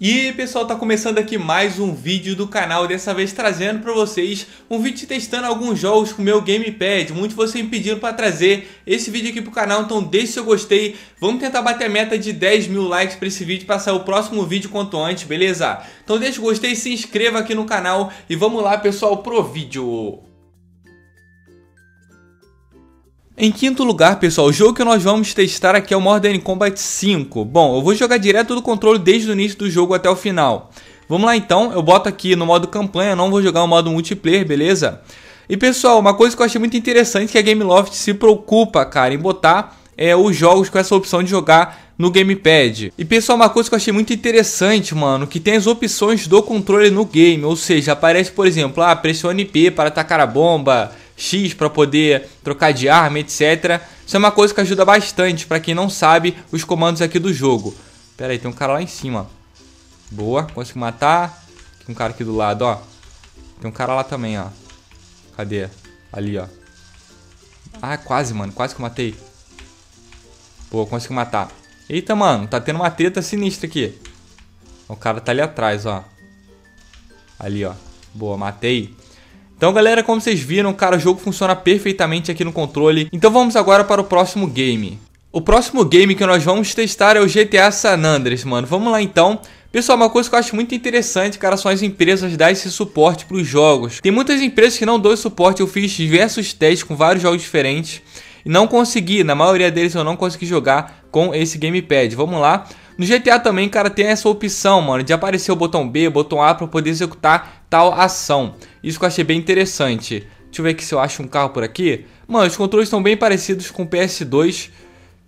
E pessoal, tá começando aqui mais um vídeo do canal, dessa vez trazendo para vocês um vídeo testando alguns jogos com o meu gamepad. Muitos de vocês me pediram para trazer esse vídeo aqui pro canal, então deixe seu gostei. Vamos tentar bater a meta de 10 mil likes para esse vídeo, para sair o próximo vídeo quanto antes, beleza? Então deixe o gostei, se inscreva aqui no canal e vamos lá pessoal pro vídeo. Em quinto lugar, pessoal, o jogo que nós vamos testar aqui é o Modern Combat 5. Bom, eu vou jogar direto do controle desde o início do jogo até o final. Vamos lá então, eu boto aqui no modo campanha, não vou jogar o modo multiplayer, beleza? E pessoal, uma coisa que eu achei muito interessante é que a Gameloft se preocupa, cara, em botar é, os jogos com essa opção de jogar no gamepad. E pessoal, uma coisa que eu achei muito interessante, mano, que tem as opções do controle no game, ou seja, aparece, por exemplo, ah, pressione P para atacar a bomba, X para poder trocar de arma, etc. Isso é uma coisa que ajuda bastante para quem não sabe os comandos aqui do jogo. Pera aí, tem um cara lá em cima. Boa, consigo matar. Tem um cara aqui do lado, ó. Tem um cara lá também, ó. Cadê? Ali, ó. Ah, quase, mano. Quase que eu matei. Pô, consegui matar. Eita, mano. Tá tendo uma treta sinistra aqui. O cara tá ali atrás, ó. Ali, ó. Boa, matei. Então, galera, como vocês viram, cara, o jogo funciona perfeitamente aqui no controle. Então vamos agora para o próximo game. O próximo game que nós vamos testar é o GTA San Andreas, mano. Vamos lá então. Pessoal, uma coisa que eu acho muito interessante, cara, são as empresas dar esse suporte para os jogos. Tem muitas empresas que não dão suporte, eu fiz diversos testes com vários jogos diferentes e não consegui, na maioria deles eu não consegui jogar com esse gamepad. Vamos lá. No GTA também, cara, tem essa opção, mano, de aparecer o botão B, botão A para poder executar tal ação. Isso que eu achei bem interessante. Deixa eu ver aqui se eu acho um carro por aqui. Mano, os controles estão bem parecidos com o PS2. Deixa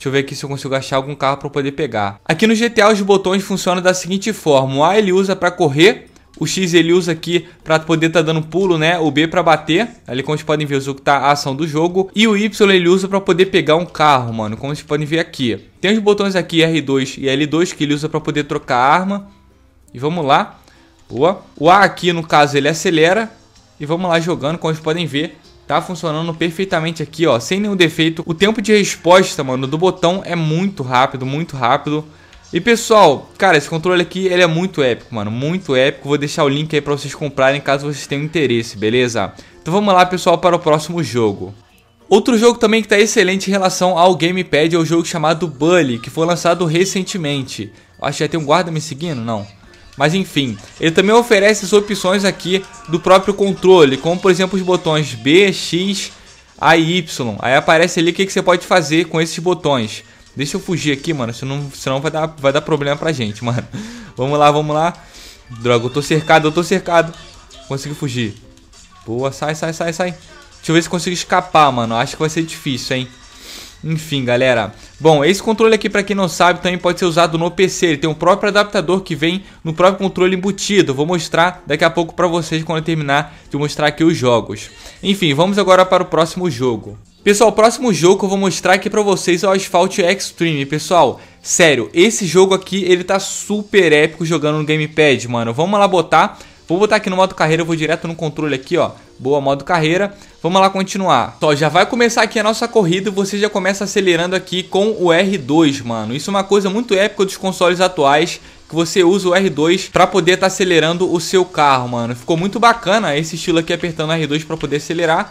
eu ver aqui se eu consigo achar algum carro para poder pegar. Aqui no GTA os botões funcionam da seguinte forma. O A ele usa para correr, o X ele usa aqui para poder estar tá dando pulo, né? O B para bater, ali como vocês podem ver, o que tá a ação do jogo. E o Y ele usa para poder pegar um carro, mano, como vocês podem ver aqui. Tem os botões aqui R2 e L2 que ele usa para poder trocar a arma. E vamos lá. Boa. O A aqui, no caso, ele acelera. E vamos lá jogando, como vocês podem ver. Tá funcionando perfeitamente aqui, ó, sem nenhum defeito. O tempo de resposta, mano, do botão é muito rápido, muito rápido. E pessoal, cara, esse controle aqui ele é muito épico, mano, muito épico. Vou deixar o link aí pra vocês comprarem caso vocês tenham interesse, beleza? Então vamos lá, pessoal, para o próximo jogo. Outro jogo também que está excelente em relação ao gamepad é o jogo chamado Bully, que foi lançado recentemente. Acho que já tem um guarda me seguindo, não. Mas enfim, ele também oferece as opções aqui do próprio controle, como por exemplo os botões B, X, A e Y. Aí aparece ali o que, que você pode fazer com esses botões. Deixa eu fugir aqui, mano. Senão, senão vai, dar, vai dar problema pra gente, mano. Vamos lá, vamos lá. Droga, eu tô cercado, eu tô cercado. Consegui fugir. Boa, sai, sai, sai, sai. Deixa eu ver se consigo escapar, mano. Acho que vai ser difícil, hein. Enfim, galera. Bom, esse controle aqui, pra quem não sabe, também pode ser usado no PC. Ele tem o próprio adaptador que vem no próprio controle embutido. vou mostrar daqui a pouco pra vocês quando eu terminar de mostrar aqui os jogos. Enfim, vamos agora para o próximo jogo. Pessoal, o próximo jogo que eu vou mostrar aqui pra vocês é o Asphalt Extreme, pessoal. Sério, esse jogo aqui, ele tá super épico jogando no gamepad, mano. Vamos lá botar. Vou botar aqui no modo carreira, eu vou direto no controle aqui, ó. Boa, modo carreira. Vamos lá continuar. Só, já vai começar aqui a nossa corrida e você já começa acelerando aqui com o R2, mano. Isso é uma coisa muito épica dos consoles atuais, que você usa o R2 para poder estar tá acelerando o seu carro, mano. Ficou muito bacana esse estilo aqui apertando R2 para poder acelerar.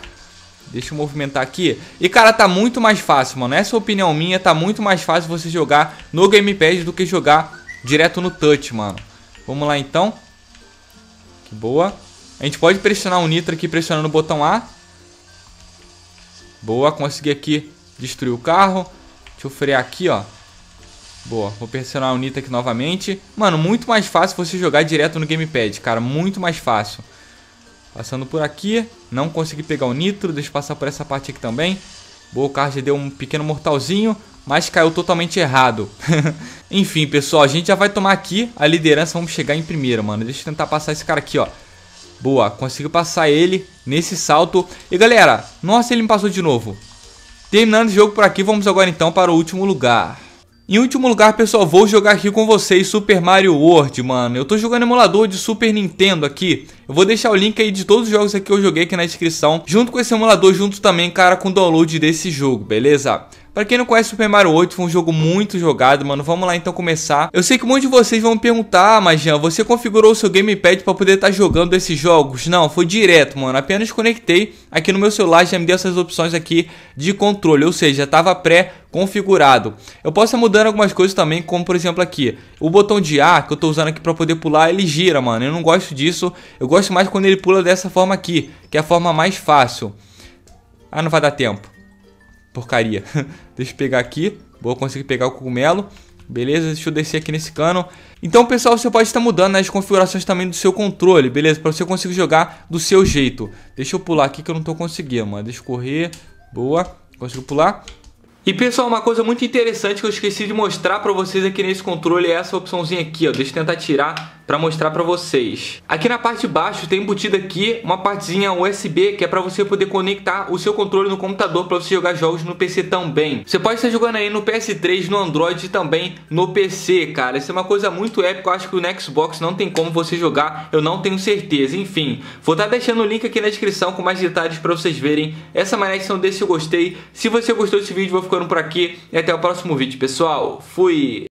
Deixa eu movimentar aqui. E, cara, tá muito mais fácil, mano. Essa é a opinião minha. Tá muito mais fácil você jogar no gamepad do que jogar direto no touch, mano. Vamos lá, então. Que boa. A gente pode pressionar o Nitro aqui pressionando o botão A. Boa, consegui aqui destruir o carro. Deixa eu frear aqui, ó. Boa, vou pressionar o Nitro aqui novamente. Mano, muito mais fácil você jogar direto no gamepad, cara. Muito mais fácil. Passando por aqui. Não consegui pegar o nitro. Deixa eu passar por essa parte aqui também. Boa, card deu um pequeno mortalzinho. Mas caiu totalmente errado. Enfim, pessoal. A gente já vai tomar aqui a liderança. Vamos chegar em primeiro, mano. Deixa eu tentar passar esse cara aqui, ó. Boa, conseguiu passar ele nesse salto. E galera, nossa, ele me passou de novo. Terminando o jogo por aqui, vamos agora então para o último lugar. Em último lugar, pessoal, vou jogar aqui com vocês Super Mario World, mano. Eu tô jogando emulador de Super Nintendo aqui. Eu vou deixar o link aí de todos os jogos que eu joguei aqui na descrição, junto com esse emulador, junto também, cara, com o download desse jogo, beleza? Para quem não conhece Super Mario 8, foi um jogo muito jogado, mano. Vamos lá então começar. Eu sei que muitos de vocês vão me perguntar, ah, mas Jean, você configurou o seu gamepad para poder estar tá jogando esses jogos? Não, foi direto, mano. Apenas conectei aqui no meu celular, já me deu essas opções aqui de controle, ou seja, estava pré configurado. Eu posso estar mudando algumas coisas também, como por exemplo aqui, o botão de A que eu estou usando aqui para poder pular, ele gira, mano. Eu não gosto disso. Eu gosto mais quando ele pula dessa forma aqui, que é a forma mais fácil. Ah, não vai dar tempo porcaria. Deixa eu pegar aqui. Vou conseguir pegar o cogumelo. Beleza, deixa eu descer aqui nesse cano. Então, pessoal, você pode estar mudando né, as configurações também do seu controle, beleza? Para você conseguir jogar do seu jeito. Deixa eu pular aqui que eu não tô conseguindo, mano. Deixa eu correr. Boa. Consigo pular. E pessoal, uma coisa muito interessante que eu esqueci de mostrar para vocês aqui nesse controle é essa opçãozinha aqui, ó. Deixa eu tentar tirar para mostrar para vocês. Aqui na parte de baixo tem embutida aqui uma partezinha USB que é para você poder conectar o seu controle no computador para você jogar jogos no PC também. Você pode estar jogando aí no PS3, no Android e também no PC, cara. Isso é uma coisa muito épica, eu acho que o Xbox não tem como você jogar, eu não tenho certeza. Enfim, vou estar tá deixando o link aqui na descrição com mais detalhes para vocês verem. Essa maneira é desse eu gostei. Se você gostou desse vídeo, vou ficando por aqui e até o próximo vídeo, pessoal. Fui!